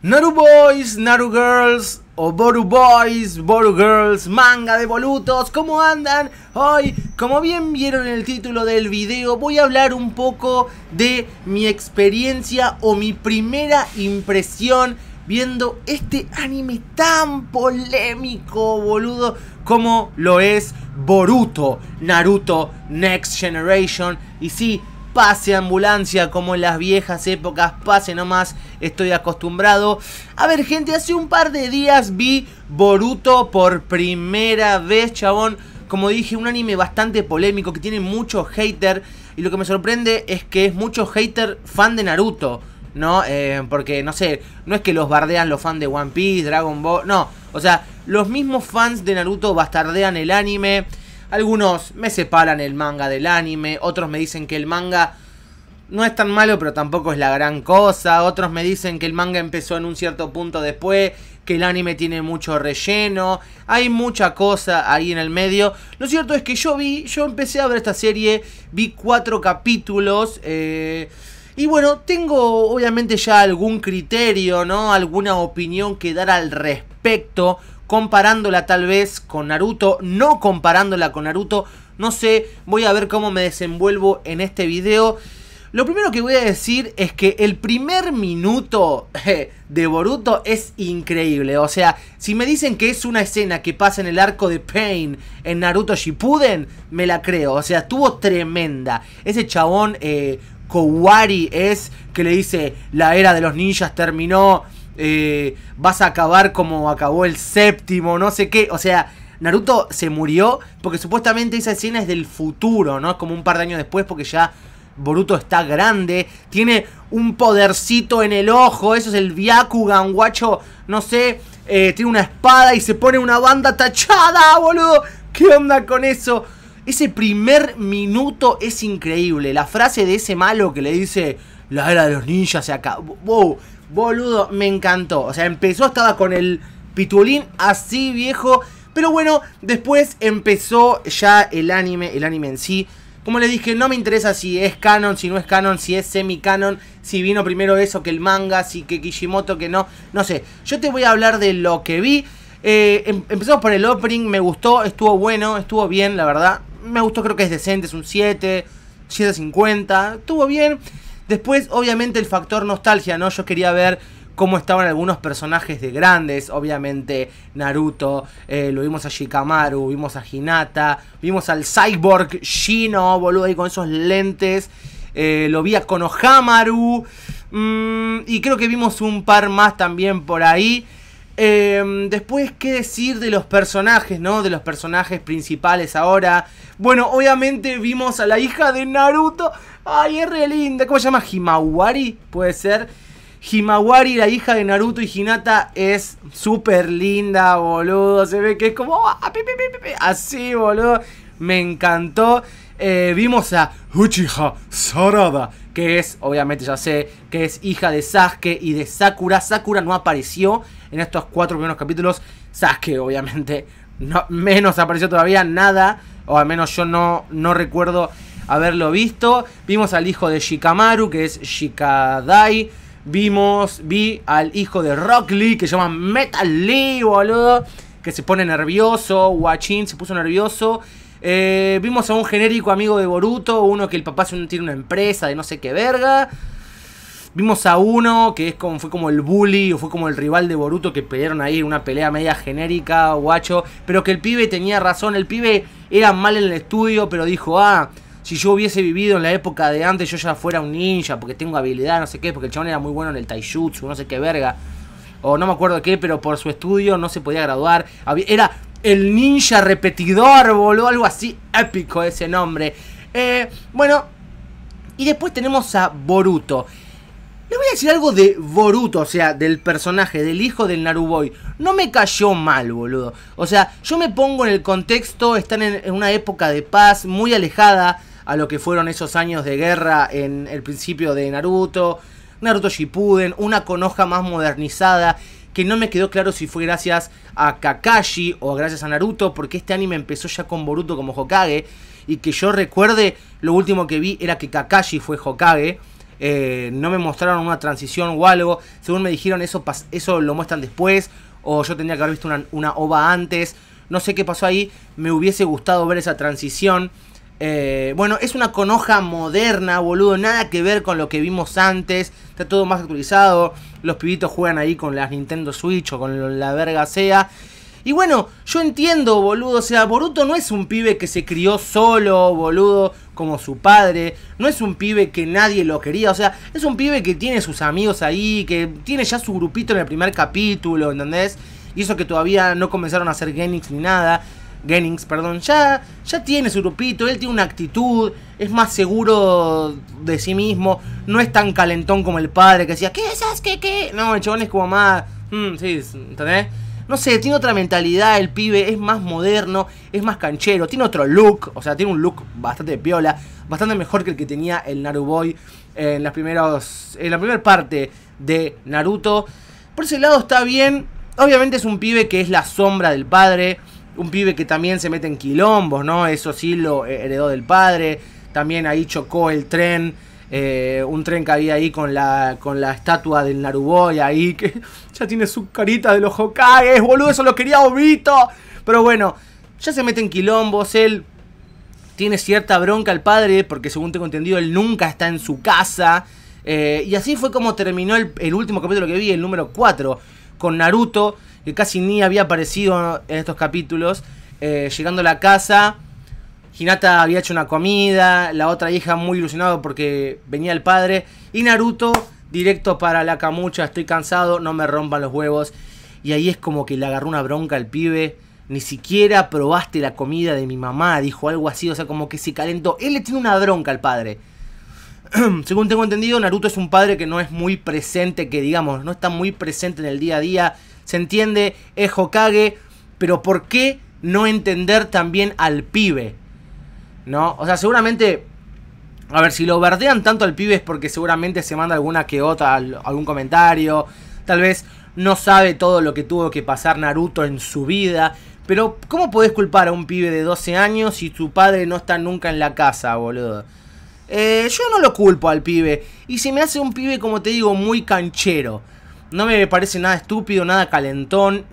Naru Boys, Naru Girls o Boru Boys, Boru Girls, manga de Bolutos, ¿cómo andan? Hoy, como bien vieron en el título del video, voy a hablar un poco de mi experiencia o mi primera impresión viendo este anime tan polémico, boludo, como lo es Boruto, Naruto Next Generation. Y sí, pase ambulancia como en las viejas épocas, pase nomás, estoy acostumbrado. A ver, gente, hace un par de días vi Boruto por primera vez, chabón. Como dije, un anime bastante polémico que tiene mucho hater. Y lo que me sorprende es que es mucho hater fan de Naruto, ¿no? Eh, porque, no sé, no es que los bardean los fans de One Piece, Dragon Ball, no. O sea, los mismos fans de Naruto bastardean el anime. Algunos me separan el manga del anime, otros me dicen que el manga no es tan malo, pero tampoco es la gran cosa. Otros me dicen que el manga empezó en un cierto punto después, que el anime tiene mucho relleno. Hay mucha cosa ahí en el medio. Lo cierto es que yo vi, yo empecé a ver esta serie, vi cuatro capítulos. Eh, y bueno, tengo obviamente ya algún criterio, ¿no? Alguna opinión que dar al respecto comparándola tal vez con Naruto, no comparándola con Naruto, no sé, voy a ver cómo me desenvuelvo en este video. Lo primero que voy a decir es que el primer minuto de Boruto es increíble. O sea, si me dicen que es una escena que pasa en el arco de Pain en Naruto Shippuden, me la creo. O sea, estuvo tremenda. Ese chabón eh, Kowari es que le dice la era de los ninjas terminó eh, vas a acabar como acabó el séptimo, no sé qué. O sea, Naruto se murió porque supuestamente esa escena es del futuro, ¿no? Es como un par de años después porque ya Boruto está grande, tiene un podercito en el ojo, eso es el Byakugan, guacho, no sé, eh, tiene una espada y se pone una banda tachada, boludo. ¿Qué onda con eso? Ese primer minuto es increíble. La frase de ese malo que le dice, la era de los ninjas se acabó. Wow, Boludo, me encantó. O sea, empezó, estaba con el pitulín así viejo. Pero bueno, después empezó ya el anime, el anime en sí. Como les dije, no me interesa si es canon, si no es canon, si es semi-canon, si vino primero eso que el manga, si que Kishimoto, que no. No sé, yo te voy a hablar de lo que vi. Eh, em, empezamos por el opening, me gustó, estuvo bueno, estuvo bien, la verdad. Me gustó, creo que es decente, es un 7, 7.50, estuvo bien. Después, obviamente, el factor nostalgia, ¿no? Yo quería ver cómo estaban algunos personajes de grandes, obviamente Naruto, eh, lo vimos a Shikamaru, vimos a Hinata, vimos al cyborg Shino, boludo, ahí con esos lentes, eh, lo vi a Konohamaru, mm, y creo que vimos un par más también por ahí. Em, después, ¿qué decir de los personajes, no? De los personajes principales ahora. Bueno, obviamente vimos a la hija de Naruto. Ay, es re linda. ¿Cómo se llama? Himawari, puede ser. Himawari, la hija de Naruto y Hinata, es súper linda, boludo. Se ve que es como... Ah, Así, boludo. Me encantó. Eh, vimos a Uchiha Sarada, que es, obviamente ya sé, que es hija de Sasuke y de Sakura. Sakura no apareció en estos cuatro primeros capítulos. Sasuke, obviamente, no, menos apareció todavía nada, o al menos yo no, no recuerdo haberlo visto. Vimos al hijo de Shikamaru, que es Shikadai. Vimos, vi al hijo de Rock Lee, que se llama Metal Lee, boludo. Que se pone nervioso, Wachin se puso nervioso. Eh, vimos a un genérico amigo de Boruto, uno que el papá tiene una empresa de no sé qué verga. Vimos a uno que es como, fue como el bully o fue como el rival de Boruto que pelearon ahí en una pelea media genérica, guacho. Pero que el pibe tenía razón, el pibe era mal en el estudio, pero dijo, ah, si yo hubiese vivido en la época de antes, yo ya fuera un ninja porque tengo habilidad, no sé qué, porque el chabón era muy bueno en el taijutsu, no sé qué verga. O no me acuerdo qué, pero por su estudio no se podía graduar. Era el ninja repetidor, boludo, algo así épico ese nombre. Eh, bueno, y después tenemos a Boruto. Le voy a decir algo de Boruto, o sea, del personaje, del hijo del Naruboy. No me cayó mal, boludo. O sea, yo me pongo en el contexto, están en, una época de paz muy alejada a lo que fueron esos años de guerra en el principio de Naruto, Naruto Shippuden, una conoja más modernizada, que no me quedó claro si fue gracias a Kakashi o gracias a Naruto, porque este anime empezó ya con Boruto como Hokage, y que yo recuerde, lo último que vi era que Kakashi fue Hokage, eh, no me mostraron una transición o algo. Según me dijeron, eso, eso lo muestran después. O yo tendría que haber visto una, OVA antes. No sé qué pasó ahí. Me hubiese gustado ver esa transición. Eh, bueno, es una conoja moderna, boludo. Nada que ver con lo que vimos antes. Está todo más actualizado. Los pibitos juegan ahí con las Nintendo Switch o con la verga sea. Y bueno, yo entiendo, boludo. O sea, Boruto no es un pibe que se crió solo, boludo, como su padre. No es un pibe que nadie lo quería. O sea, es un pibe que tiene sus amigos ahí, que tiene ya su grupito en el primer capítulo, ¿entendés? Y eso que todavía no comenzaron a hacer Genix ni nada. Genix, perdón, ya, ya tiene su grupito, él tiene una actitud, es más seguro de sí mismo, no es tan calentón como el padre que decía, ¿qué es? ¿Qué? ¿Qué? No, el chabón es como más... Mm, sí, ¿entendés? no sé, tiene otra mentalidad el pibe, es más moderno, es más canchero, tiene otro look, o sea, tiene un look bastante piola, bastante mejor que el que tenía el Naruboy en las en la primera parte de Naruto. Por ese lado está bien. Obviamente es un pibe que es la sombra del padre, un pibe que también se mete en quilombos, ¿no? Eso sí lo heredó del padre. También ahí chocó el tren eh, un tren que había ahí con la, con la estatua del Naruboy ahí, que ya tiene su carita de los Hokages, boludo, eso lo quería Obito. Pero bueno, ya se mete en quilombos, él tiene cierta bronca al padre, porque según tengo entendido, él nunca está en su casa. Eh, y así fue como terminó el, último capítulo que vi, el número 4, con Naruto, que casi ni había aparecido en estos capítulos, eh, llegando a la casa Hinata había hecho una comida, la otra hija muy ilusionado porque venía el padre. Y Naruto, directo para la camucha, estoy cansado, no me rompan los huevos. Y ahí es como que le agarró una bronca al pibe. Ni siquiera probaste la comida de mi mamá, dijo algo así, o sea, como que se calentó. Él le tiene una bronca al padre. Según tengo entendido, Naruto es un padre que no es muy presente, que digamos, no está muy presente en el día a día. Se entiende, es Hokage, pero ¿por qué no entender también al pibe? ¿no? O sea, seguramente. A ver, si lo verdean tanto al pibe es porque seguramente se manda alguna que otra, algún comentario. Tal vez no sabe todo lo que tuvo que pasar Naruto en su vida. Pero, ¿cómo podés culpar a un pibe de 12 años si su padre no está nunca en la casa, boludo? Eh, yo no lo culpo al pibe. Y se me hace un pibe, como te digo, muy canchero. No me parece nada estúpido, nada calentón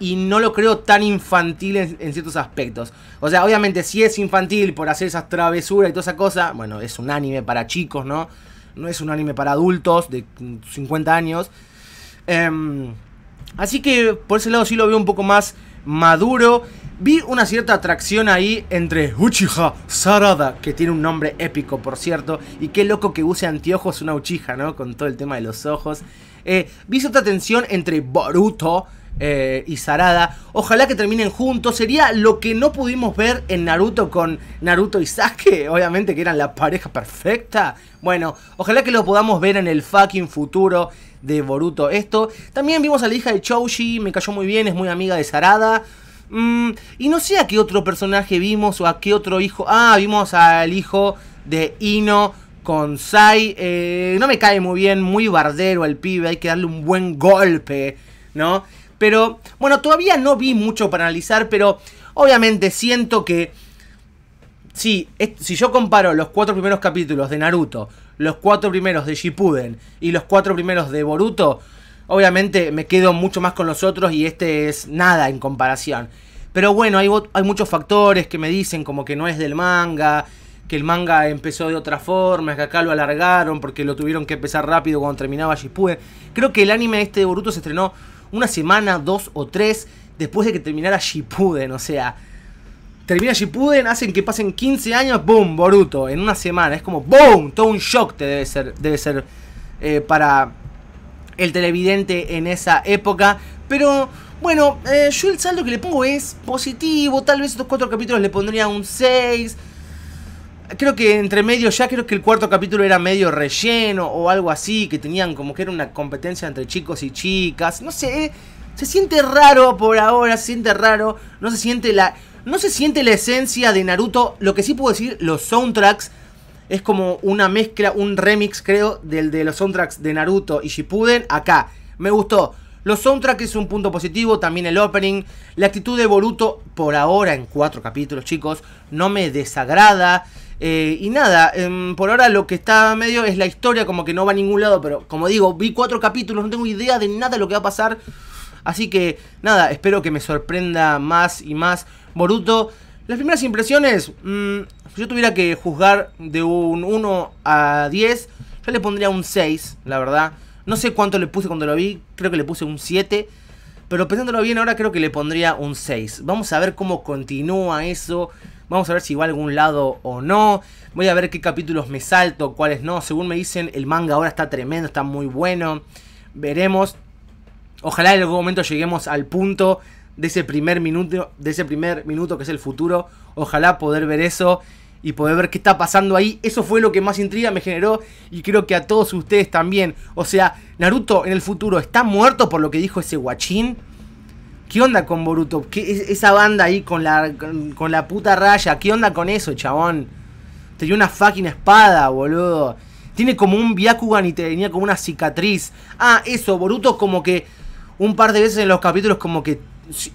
y no lo creo tan infantil en, ciertos aspectos. O sea, obviamente si es infantil por hacer esas travesuras y toda esa cosa, bueno, es un anime para chicos, ¿no? No es un anime para adultos de 50 años. Em, así que por ese lado sí lo veo un poco más maduro. Vi una cierta atracción ahí entre Uchiha Sarada, que tiene un nombre épico por cierto, y qué loco que use anteojos una Uchiha, ¿no? Con todo el tema de los ojos. Eh, vi tensión entre Boruto eh, y Sarada. Ojalá que terminen juntos. Sería lo que no pudimos ver en Naruto con Naruto y Sasuke. Obviamente que eran la pareja perfecta. Bueno, ojalá que lo podamos ver en el fucking futuro de Boruto. Esto. También vimos a la hija de Choji. Me cayó muy bien. Es muy amiga de Sarada. Mm, y no sé a qué otro personaje vimos o a qué otro hijo. Ah, vimos al hijo de Ino con Sai. Eh, no me cae muy bien, muy bardero el pibe, hay que darle un buen golpe, ¿no? Pero bueno, todavía no vi mucho para analizar, pero obviamente siento que... Sí, si yo comparo los cuatro primeros capítulos de Naruto, los cuatro primeros de Shippuden y los cuatro primeros de Boruto, obviamente me quedo mucho más con los otros y este es nada en comparación. Pero bueno, hay, hay muchos factores que me dicen como que no es del manga, que el manga empezó de otra forma, es que acá lo alargaron porque lo tuvieron que empezar rápido cuando terminaba Shippuden. Creo que el anime este de Boruto se estrenó una semana, dos o tres después de que terminara Shippuden, o sea... Termina Shippuden, hacen que pasen 15 años, ¡boom! Boruto, en una semana. Es como ¡boom! Todo un shock te debe ser, debe ser eh, para el televidente en esa época. Pero bueno, eh, yo el saldo que le pongo es positivo. Tal vez estos cuatro capítulos le pondría un 6 creo que entre medio ya, creo que el cuarto capítulo era medio relleno o algo así, que tenían como que era una competencia entre chicos y chicas, no sé, se siente raro por ahora, se siente raro, no se siente la no se siente la esencia de Naruto, lo que sí puedo decir, los soundtracks es como una mezcla, un remix creo del de los soundtracks de Naruto y Shippuden acá. Me gustó. Los soundtracks es un punto positivo, también el opening. La actitud de Boruto por ahora en cuatro capítulos, chicos, no me desagrada. Eh, y nada, em, por ahora lo que está medio es la historia, como que no va a ningún lado, pero como digo, vi cuatro capítulos, no tengo idea de nada de lo que va a pasar. Así que nada, espero que me sorprenda más y más Boruto. Las primeras impresiones, si mm, yo tuviera que juzgar de un 1 a 10, yo le pondría un 6, la verdad. No sé cuánto le puse cuando lo vi, creo que le puse un 7. Pero pensándolo bien, ahora creo que le pondría un 6. Vamos a ver cómo continúa eso. Vamos a ver si va a algún lado o no. Voy a ver qué capítulos me salto, cuáles no. Según me dicen, el manga ahora está tremendo, está muy bueno. Veremos. Ojalá en algún momento lleguemos al punto de ese primer minuto, de ese primer minuto que es el futuro. Ojalá poder ver eso y poder ver qué está pasando ahí. Eso fue lo que más intriga me generó y creo que a todos ustedes también. O sea, Naruto en el futuro está muerto por lo que dijo ese guachín. ¿Qué onda con Boruto? esa banda ahí con la, con, la puta raya. ¿Qué onda con eso, chabón? Tenía una fucking espada, boludo. Tiene como un Byakugan y tenía como una cicatriz. Ah, eso, Boruto como que un par de veces en los capítulos como que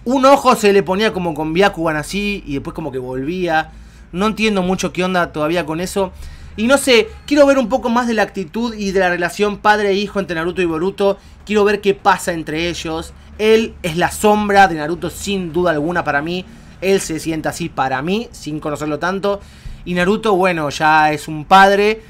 un ojo se le ponía como con Byakugan así y después como que volvía. No entiendo mucho qué onda todavía con eso. Y no sé, quiero ver un poco más de la actitud y de la relación padre-hijo e entre Naruto y Boruto. Quiero ver qué pasa entre ellos. Él es la sombra de Naruto sin duda alguna para mí. Él se siente así para mí, sin conocerlo tanto. Y Naruto, bueno, ya es un padre,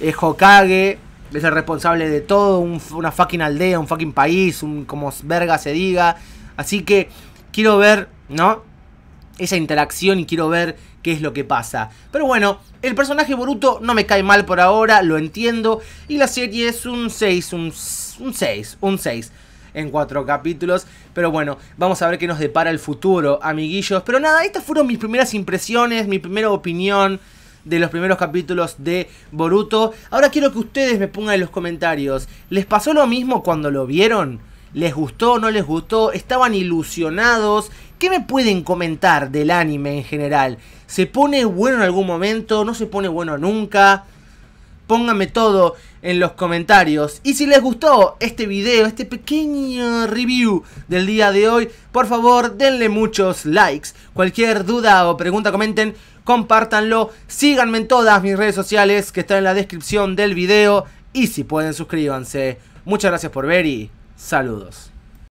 es Hokage, es el responsable de todo, una fucking aldea, un fucking país, un como verga se diga. Así que quiero ver, ¿no? esa interacción y quiero ver qué es lo que pasa. Pero bueno, el personaje Boruto no me cae mal por ahora, lo entiendo. Y la serie es un 6, un, 6, un 6 en cuatro capítulos. Pero bueno, vamos a ver qué nos depara el futuro, amiguillos. Pero nada, estas fueron mis primeras impresiones, mi primera opinión de los primeros capítulos de Boruto. Ahora quiero que ustedes me pongan en los comentarios, ¿les pasó lo mismo cuando lo vieron? ¿Les gustó? ¿No les gustó? ¿Estaban ilusionados? ¿Qué me pueden comentar del anime en general? ¿Se pone bueno en algún momento? ¿No se pone bueno nunca? Pónganme todo en los comentarios. Y si les gustó este video, este pequeño review del día de hoy, por favor denle muchos likes. Cualquier duda o pregunta comenten, compártanlo. Síganme en todas mis redes sociales que están en la descripción del video. Y si pueden suscríbanse. Muchas gracias por ver y saludos.